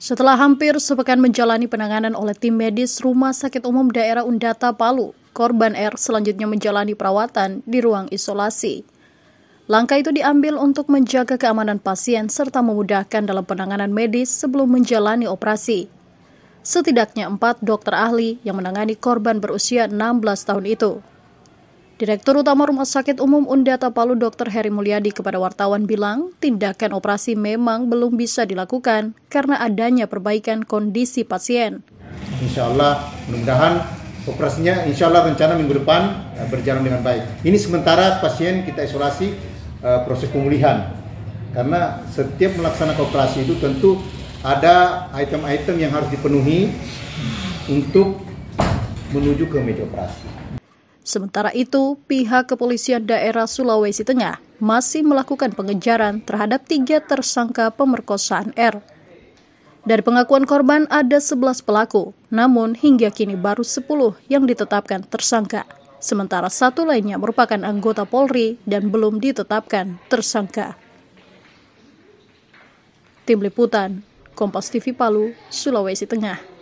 Setelah hampir sepekan menjalani penanganan oleh tim medis Rumah Sakit Umum Daerah Undata Palu, korban R selanjutnya menjalani perawatan di ruang isolasi. Langkah itu diambil untuk menjaga keamanan pasien serta memudahkan dalam penanganan medis sebelum menjalani operasi. Setidaknya empat dokter ahli yang menangani korban berusia 16 tahun itu Direktur Utama Rumah Sakit Umum Undata Palu Dr. Heri Mulyadi kepada wartawan bilang, tindakan operasi memang belum bisa dilakukan karena adanya perbaikan kondisi pasien. Insya Allah mudah-mudahan operasinya insya Allah rencana minggu depan eh, berjalan dengan baik. Ini sementara pasien kita isolasi eh, proses pemulihan. Karena setiap melaksanakan operasi itu tentu ada item-item yang harus dipenuhi untuk menuju ke meja operasi. Sementara itu, pihak kepolisian daerah Sulawesi Tengah masih melakukan pengejaran terhadap tiga tersangka pemerkosaan R. Dari pengakuan korban ada 11 pelaku, namun hingga kini baru 10 yang ditetapkan tersangka. Sementara satu lainnya merupakan anggota Polri dan belum ditetapkan tersangka. Tim Liputan, Kompas TV Palu, Sulawesi Tengah.